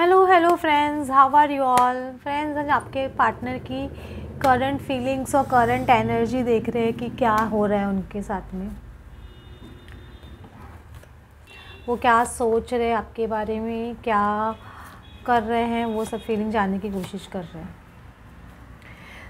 hello hello friends how are you all friends आज आपके partner की करंट फीलिंग्स और करंट एनर्जी देख रहे हैं कि क्या हो रहा है उनके साथ में वो क्या सोच रहे हैं आपके बारे में क्या कर रहे हैं वो सब फीलिंग जानने की कोशिश कर रहे हैं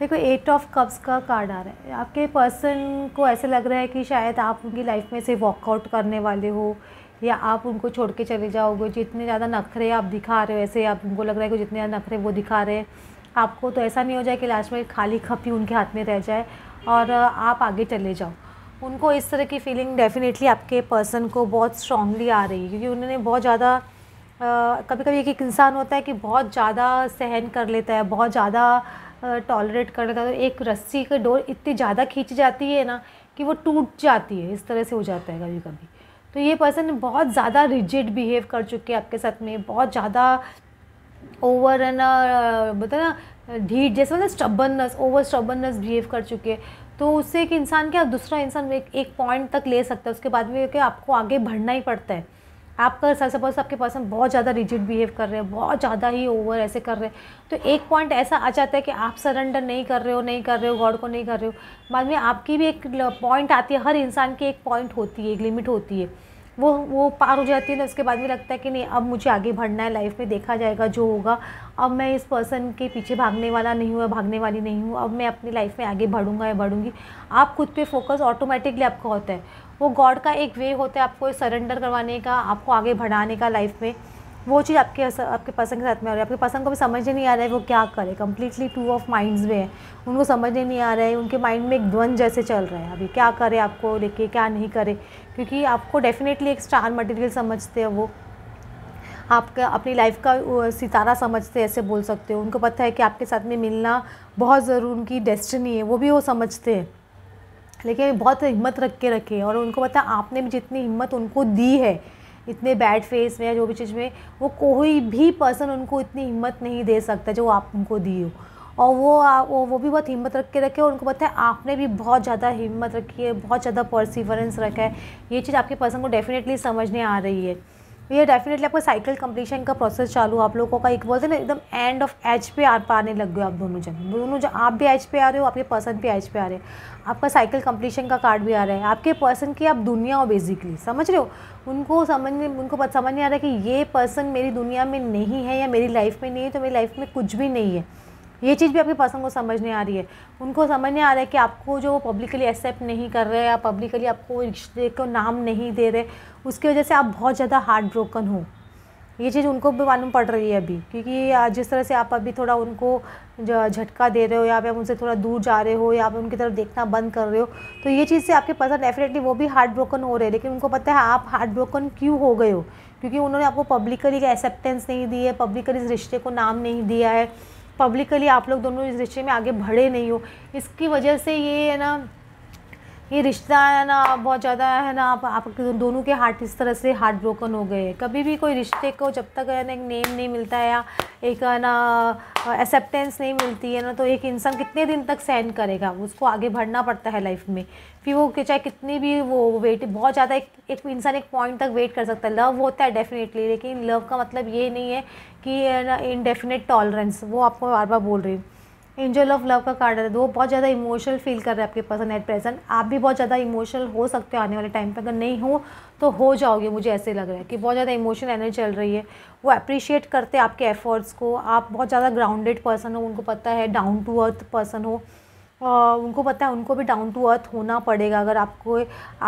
देखो एट ऑफ कप्स का कार्ड आ रहा है आपके पर्सन को ऐसे लग रहा है कि शायद आप उनकी लाइफ में से वॉकआउट करने वाले हो या आप उनको छोड़ के चले जाओगे जितने ज़्यादा नखरे आप दिखा रहे हो ऐसे आप उनको लग रहा है कि जितने ज़्यादा नखरे वो दिखा रहे हैं आपको तो ऐसा नहीं हो जाए कि लास्ट में खाली खपी उनके हाथ में रह जाए और आप आगे चले जाओ उनको इस तरह की फीलिंग डेफिनेटली आपके पर्सन को बहुत स्ट्रांगली आ रही है क्योंकि उन्होंने बहुत ज़्यादा कभी कभी एक एक इंसान होता है कि बहुत ज़्यादा सहन कर लेता है बहुत ज़्यादा टॉलरेट कर लेता है तो एक रस्सी का डोर इतनी ज़्यादा खींची जाती है ना कि वो टूट जाती है इस तरह से हो जाता है कभी कभी तो ये पर्सन बहुत ज़्यादा रिजिड बिहेव कर चुके हैं आपके साथ में बहुत ज़्यादा ओवर है ना बताए ना ढीठ जैसे मतलब स्टबननेस ओवर स्टबननेस बिहेव कर चुके तो उससे एक इंसान क्या दूसरा इंसान एक एक पॉइंट तक ले सकता है उसके बाद में क्योंकि आपको आगे बढ़ना ही पड़ता है आपका सर सपोज आपके पर्सन बहुत ज़्यादा रिजिड बिहेव कर रहे हैं बहुत ज़्यादा ही ओवर ऐसे कर रहे हैं तो एक पॉइंट ऐसा आ जाता है कि आप सरेंडर नहीं कर रहे हो नहीं कर रहे हो गॉड को नहीं कर रहे हो बाद में आपकी भी एक पॉइंट आती है हर इंसान की एक पॉइंट होती है एक लिमिट होती है वो वो पार हो जाती है तो उसके बाद में लगता है कि नहीं अब मुझे आगे बढ़ना है लाइफ में देखा जाएगा जो होगा अब मैं इस पर्सन के पीछे भागने वाला नहीं हूँ भागने वाली नहीं हूँ अब मैं अपनी लाइफ में आगे बढ़ूँगा या बढ़ूँगी आप खुद पे फोकस ऑटोमेटिकली आपका होता है वो गॉड का एक वे होता है आपको सरेंडर करवाने का आपको आगे बढ़ाने का लाइफ में वो चीज़ आपके आपके पसंद के साथ में आ रही है आपके पसंद को भी समझ नहीं आ रहा है वो क्या करे कम्प्लीटली टू ऑफ माइंड्स में है उनको समझ नहीं आ रहा है उनके माइंड में एक द्वंद जैसे चल रहा है अभी क्या करे आपको लेके क्या नहीं करे क्योंकि आपको डेफिनेटली एक स्टार मटेरियल समझते हैं वो आपका अपनी लाइफ का सितारा समझते ऐसे बोल सकते हो उनको पता है कि आपके साथ में मिलना बहुत ज़रूर उनकी डेस्टिनी है वो भी वो समझते हैं लेकिन बहुत हिम्मत रख के रखे और उनको पता है आपने भी जितनी हिम्मत उनको दी है इतने बैड फेस में या जो भी चीज़ में वो कोई भी पर्सन उनको इतनी हिम्मत नहीं दे सकता जो आप उनको दी हो और वो आ, वो वो भी बहुत हिम्मत रख के रखे और उनको पता है आपने भी बहुत ज़्यादा हिम्मत रखी है बहुत ज़्यादा परसिवरेंस रखा है ये चीज़ आपके पर्सन को डेफिनेटली समझने आ रही है भैया तो डेफिनेटली आपका साइकिल कंप्लीशन का प्रोसेस चालू आप लोगों का एक बोलते ना एकदम एंड ऑफ एच पे आ पाने लग गए आप दोनों जन दोनों जन आप भी एच पे आ रहे हो आपके पर्सन भी एच पे आ रहे हैं आपका साइकिल कंप्लीशन का कार्ड भी आ रहा है आपके पर्सन की आप दुनिया हो बेसिकली समझ रहे हो उनको समझ में उनको समझ नहीं आ रहा है कि ये पर्सन मेरी दुनिया में नहीं है या मेरी लाइफ में नहीं है तो मेरी लाइफ में कुछ भी नहीं है ये चीज़ भी आपके पर्सन को समझ नहीं आ रही है उनको समझ नहीं आ रहा है कि आपको जो पब्लिकली एक्सेप्ट नहीं कर रहे या पब्लिकली आपको रिश्ते को नाम नहीं दे रहे उसकी वजह से आप बहुत ज़्यादा हार्ट ब्रोकन हो ये चीज़ उनको भी मालूम पड़ रही है अभी क्योंकि जिस तरह से आप अभी थोड़ा उनको झटका दे रहे हो या आप उनसे थोड़ा दूर जा रहे हो या फिर उनकी तरफ देखना बंद कर रहे हो तो ये चीज़ से आपके पर्सन डेफिनेटली वो भी हार्ट ब्रोकन हो रहे हैं लेकिन उनको पता है आप हार्ट ब्रोकन क्यों हो गए हो क्योंकि उन्होंने आपको पब्लिकली एक्सेप्टेंस नहीं दी है पब्लिकली इस रिश्ते को नाम नहीं दिया है पब्लिकली आप लोग दोनों इस रिश्ते में आगे बढ़े नहीं हो इसकी वजह से ये है ना ये रिश्ता है ना बहुत ज़्यादा है ना आप आप दोनों के हार्ट इस तरह से हार्ट ब्रोकन हो गए कभी भी कोई रिश्ते को जब तक है ना एक नेम नहीं मिलता है या एक है ना एक्सेप्टेंस नहीं मिलती है ना तो एक इंसान कितने दिन तक सहन करेगा उसको आगे बढ़ना पड़ता है लाइफ में फिर वो चाहे कितनी भी वो वेट बहुत ज़्यादा एक एक इंसान एक पॉइंट तक वेट कर सकता है लव होता है डेफिनेटली लेकिन लव का मतलब ये नहीं है कि ना इनडेफिनेट टॉलरेंस वो आपको बार बार बोल रही हूँ एंजल ऑफ लव का कार्ड है तो वो बहुत ज़्यादा इमोशनल फील कर रहे हैं आपके पर्सन एट प्रेजेंट आप भी बहुत ज़्यादा इमोशनल हो सकते हो आने वाले टाइम पर अगर नहीं हो तो हो जाओगे मुझे ऐसे लग रहा है कि बहुत ज़्यादा इमोशनल एनर्जी चल रही है वो अप्रिशिएट करते आपके एफ़र्ट्स को आप बहुत ज़्यादा ग्राउंडेड पर्सन हो उनको पता है डाउन टू अर्थ पर्सन हो उनको पता है उनको भी डाउन टू अर्थ होना पड़ेगा अगर आपको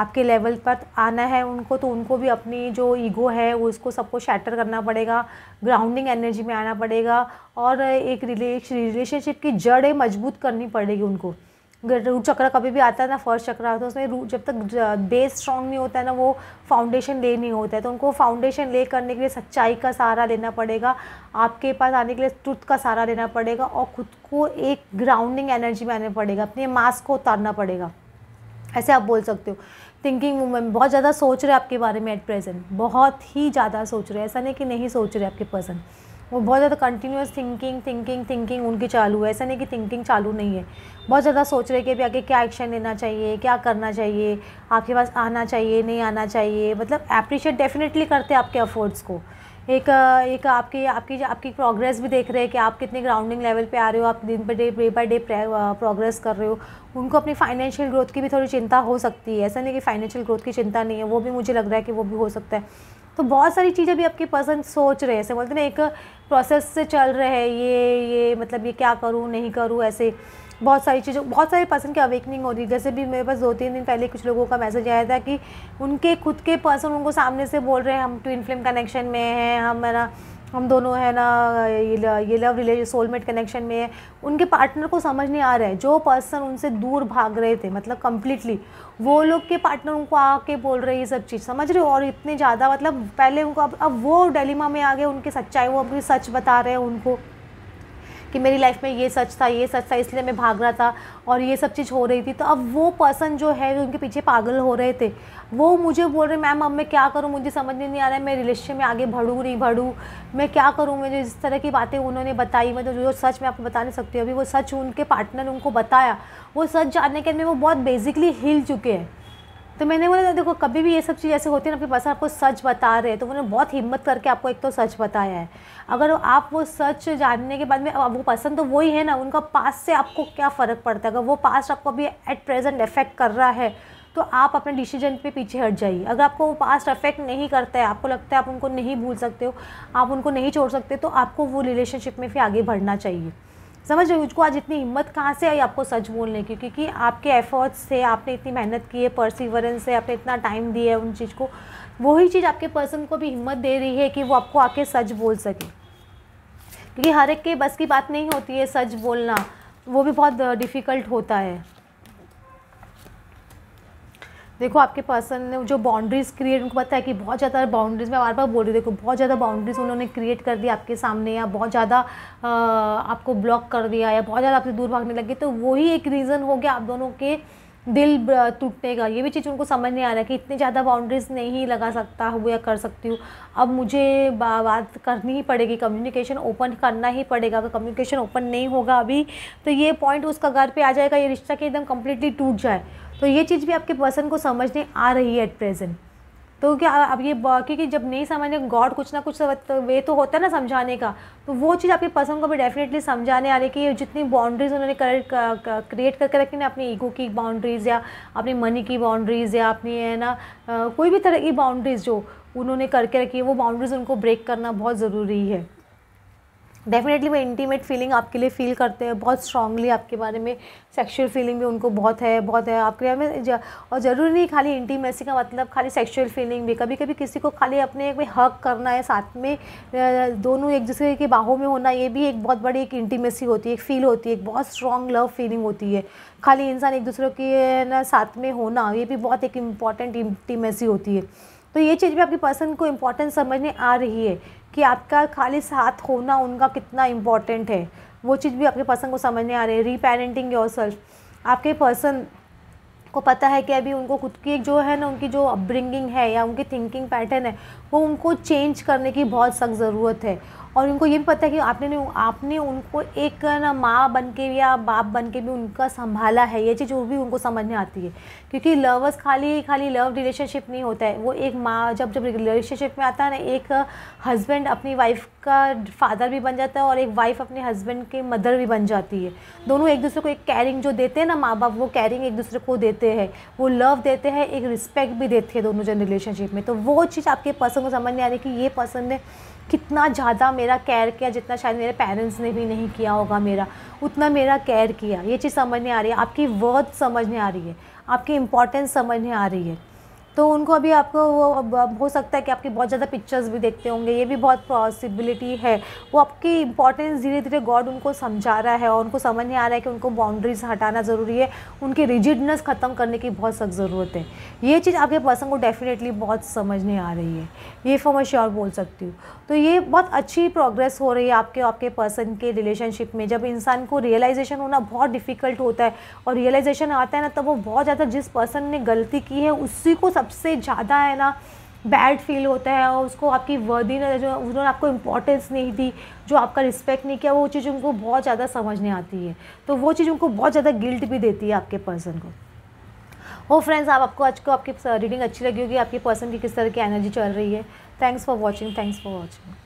आपके लेवल पर आना है उनको तो उनको भी अपनी जो ईगो है वो उसको सबको शैटर करना पड़ेगा ग्राउंडिंग एनर्जी में आना पड़ेगा और एक रिलेश रिलेशनशिप की जड़ें मजबूत करनी पड़ेगी उनको रूट चक्र कभी भी आता है ना फर्स्ट चक्र आता है उसमें रूट जब तक बेस स्ट्रांग नहीं होता है ना वो फाउंडेशन ले नहीं होता है तो उनको फाउंडेशन ले करने के लिए सच्चाई का सहारा लेना पड़ेगा आपके पास आने के लिए ट्रुथ का सहारा लेना पड़ेगा और खुद को एक ग्राउंडिंग एनर्जी में आना पड़ेगा अपने मास्क को उतारना पड़ेगा ऐसे आप बोल सकते हो थिंकिंग वूमेन बहुत ज़्यादा सोच रहे हैं आपके बारे में एट प्रेजेंट बहुत ही ज़्यादा सोच रहे हैं ऐसा नहीं कि नहीं सोच रहे आपके पर्सन वो बहुत ज़्यादा कंटिन्यूस थिंकिंग थिंकिंग थिंकिंग उनकी चालू है ऐसा नहीं कि थिंकिंग चालू नहीं है बहुत ज़्यादा सोच रहे कि अभी आगे क्या एक्शन लेना चाहिए क्या करना चाहिए आपके पास आना चाहिए नहीं आना चाहिए मतलब अप्रिशिएट डेफिनेटली करते आपके अफोर्ड्स को एक एक आपकी आपकी आपकी प्रोग्रेस भी देख रहे हैं कि आप कितने ग्राउंडिंग लेवल पे आ रहे हो आप दिन पर day day by day progress कर रहे हो उनको अपनी फाइनेंशियल ग्रोथ की भी थोड़ी चिंता हो सकती है ऐसा नहीं कि फाइनेंशियल ग्रोथ की चिंता नहीं है वो भी मुझे लग रहा है कि वो भी हो सकता है तो बहुत सारी चीज़ें भी आपके पर्सन सोच रहे हैं ऐसे बोलते ना एक प्रोसेस से चल रहे हैं ये ये मतलब ये क्या करूँ नहीं करूँ ऐसे बहुत सारी चीज़ों बहुत सारे पर्सन की अवेकनिंग हो रही है जैसे भी मेरे पास दो तीन दिन पहले कुछ लोगों का मैसेज आया था कि उनके खुद के पर्सन उनको सामने से बोल रहे हैं हम ट्विन फिल्म कनेक्शन में हैं हमारा हम दोनों है ना ये ये लव रिलेशन सोलमेट कनेक्शन में है उनके पार्टनर को समझ नहीं आ रहा है जो पर्सन उनसे दूर भाग रहे थे मतलब कम्प्लीटली वो लोग के पार्टनर उनको आके बोल रहे ये सब चीज़ समझ रहे हो और इतने ज़्यादा मतलब पहले उनको अब अब वो डेलीमा में आ गए उनकी सच्चाई वो अपनी सच बता रहे हैं उनको कि मेरी लाइफ में ये सच था ये सच था इसलिए मैं भाग रहा था और ये सब चीज़ हो रही थी तो अब वो पर्सन जो है उनके पीछे पागल हो रहे थे वो मुझे बोल रहे मैम अब मैं क्या करूँ मुझे समझ नहीं आ रहा है मैं रिलेशन में आगे बढ़ूँ नहीं बढ़ूँ मैं क्या करूँ मुझे जिस तरह की बातें उन्होंने बताई मैं तो जो सच मैं आपको बता नहीं सकती अभी वो सच उनके पार्टनर उनको बताया वो सच जानने के अंदर वो बहुत बेसिकली हिल चुके हैं तो मैंने बोला देखो कभी भी ये सब चीज़ ऐसे होती है ना आपके पास आपको सच बता रहे हैं तो उन्होंने बहुत हिम्मत करके आपको एक तो सच बताया है अगर आप वो सच जानने के बाद में अब वो पसंद तो वही है ना उनका पास से आपको क्या फ़र्क पड़ता है अगर वो पास आपको अभी एट प्रेजेंट इफेक्ट कर रहा है तो आप अपने डिसीजन पे पीछे हट जाइए अगर आपको वो पास्ट अफेक्ट नहीं करता है आपको लगता है आप उनको नहीं भूल सकते हो आप उनको नहीं छोड़ सकते तो आपको वो रिलेशनशिप में फिर आगे बढ़ना चाहिए समझ रहे हो मुझको आज इतनी हिम्मत कहाँ से आई आपको सच बोलने की क्योंकि आपके एफर्ट्स से आपने इतनी मेहनत की है परसिवरेंस से आपने इतना टाइम दिया है उन चीज़ को वही चीज़ आपके पर्सन को भी हिम्मत दे रही है कि वो आपको आके सच बोल सके क्योंकि हर एक के बस की बात नहीं होती है सच बोलना वो भी बहुत डिफ़िकल्ट होता है देखो आपके पर्सन ने जो बाउंड्रीज़ क्रिएट उनको पता है कि बहुत ज़्यादा बाउंड्रीज़ में बार बार बोल रही देखो बहुत ज़्यादा बाउंड्रीज़ उन्होंने क्रिएट कर दी आपके सामने या बहुत ज़्यादा आपको ब्लॉक कर दिया या बहुत ज़्यादा आपसे दूर भागने लगे तो वही एक रीज़न हो गया आप दोनों के दिल टूटने का ये भी चीज़ उनको समझ नहीं आ रहा कि इतने ज़्यादा बाउंड्रीज नहीं लगा सकता हूँ या कर सकती हूँ अब मुझे बा, बात करनी ही पड़ेगी कम्युनिकेशन ओपन करना ही पड़ेगा अगर कम्युनिकेशन ओपन नहीं होगा अभी तो ये पॉइंट उसका घर पे आ जाएगा ये रिश्ता कि एकदम कम्प्लीटली टूट जाए तो ये चीज़ भी आपके पर्सन को समझने आ रही है एट प्रेजेंट तो क्या अब ये क्योंकि जब नहीं समझने गॉड कुछ ना कुछ तो वे तो होता है ना समझाने का तो वो चीज़ आपके पर्सन को भी डेफिनेटली समझाने आ रही है कि जितनी बाउंड्रीज उन्होंने क्रिएट करके रखी ना अपनी ईगो की बाउंड्रीज़ या अपनी मनी की बाउंड्रीज़ या अपनी है ना कोई भी तरह की बाउंड्रीज़ जो उन्होंने करके रखी है वो बाउंड्रीज़ उनको ब्रेक करना बहुत ज़रूरी है डेफिनेटली वो इंटीमेट फीलिंग आपके लिए फ़ील करते हैं बहुत स्ट्रांगली आपके बारे में सेक्सुअल फीलिंग भी उनको बहुत है बहुत है आपके बारे में और ज़रूरी नहीं खाली इंटीमेसी का मतलब खाली सेक्सुअल फीलिंग भी कभी कभी किसी को खाली अपने एक हक करना है साथ में दोनों एक दूसरे के बाहों में होना ये भी एक बहुत बड़ी एक इंटीमेसी होती है एक फ़ील होती है एक बहुत स्ट्रॉन्ग लव फीलिंग होती है खाली इंसान एक दूसरे के ना साथ में होना ये भी बहुत एक इम्पॉर्टेंट इंटीमेसी होती है तो ये चीज़ भी आपकी पर्सन को इम्पोर्टेंस समझने आ रही है कि आपका खालिस हाथ होना उनका कितना इम्पॉर्टेंट है वो चीज़ भी आपके पर्सन को समझने आ रही है रीपेरेंटिंग योर सेल्फ आपके पर्सन को पता है कि अभी उनको खुद की जो है ना उनकी जो अपब्रिंगिंग है या उनकी थिंकिंग पैटर्न है वो उनको चेंज करने की बहुत सख्त ज़रूरत है और उनको ये भी पता है कि आपने आपने उनको एक ना माँ बन के भी या बाप बन के भी उनका संभाला है ये चीज़ वो भी उनको समझ में आती है क्योंकि लवर्स खाली खाली लव रिलेशनशिप नहीं होता है वो एक माँ जब जब रिलेशनशिप में आता है ना एक हस्बैंड अपनी वाइफ का फादर भी बन जाता है और एक वाइफ अपने हस्बैंड के मदर भी बन जाती है दोनों एक दूसरे को एक कैरिंग जो देते हैं ना माँ बाप वो कैरिंग एक दूसरे को देते हैं वो लव देते हैं एक रिस्पेक्ट भी देते हैं दोनों जन रिलेशनशिप में तो वो चीज़ आपके पर्सन को समझ नहीं आ रही कि ये पर्सन ने कितना ज़्यादा मेरा केयर किया जितना शायद मेरे पेरेंट्स ने भी नहीं किया होगा मेरा उतना मेरा केयर किया ये चीज़ समझ नहीं आ रही है आपकी वर्थ समझ आ रही है आपकी इम्पोर्टेंस समझ आ रही है तो उनको अभी आपको वो हो सकता है कि आपकी बहुत ज़्यादा पिक्चर्स भी देखते होंगे ये भी बहुत पॉसिबिलिटी है वो आपकी इंपॉर्टेंस धीरे धीरे गॉड उनको समझा रहा है और उनको समझ नहीं आ रहा है कि उनको बाउंड्रीज हटाना ज़रूरी है उनकी रिजिडनेस ख़त्म करने की बहुत सख्त ज़रूरत है ये चीज़ आपके पर्सन को डेफिनेटली बहुत समझ नहीं आ रही है ये फॉर मैं श्योर बोल सकती हूँ तो ये बहुत अच्छी प्रोग्रेस हो रही है आपके आपके पर्सन के रिलेशनशिप में जब इंसान को रियलाइजेशन होना बहुत डिफ़िकल्ट होता है और रियलाइजेशन आता है ना तब वो बहुत ज़्यादा जिस पर्सन ने गलती की है उसी को सबसे ज़्यादा है ना बैड फील होता है और उसको आपकी वर्दी ने जो उन्होंने आपको इम्पोर्टेंस नहीं दी जो आपका रिस्पेक्ट नहीं किया वो चीज़ उनको बहुत ज़्यादा समझ नहीं आती है तो वो चीज़ उनको बहुत ज़्यादा गिल्ट भी देती है आपके पर्सन को हो फ्रेंड्स आप आपको आज को आपकी रीडिंग अच्छी लगी होगी आपकी पर्सन की किस तरह की एनर्जी चल रही है thanks for watching thanks for watching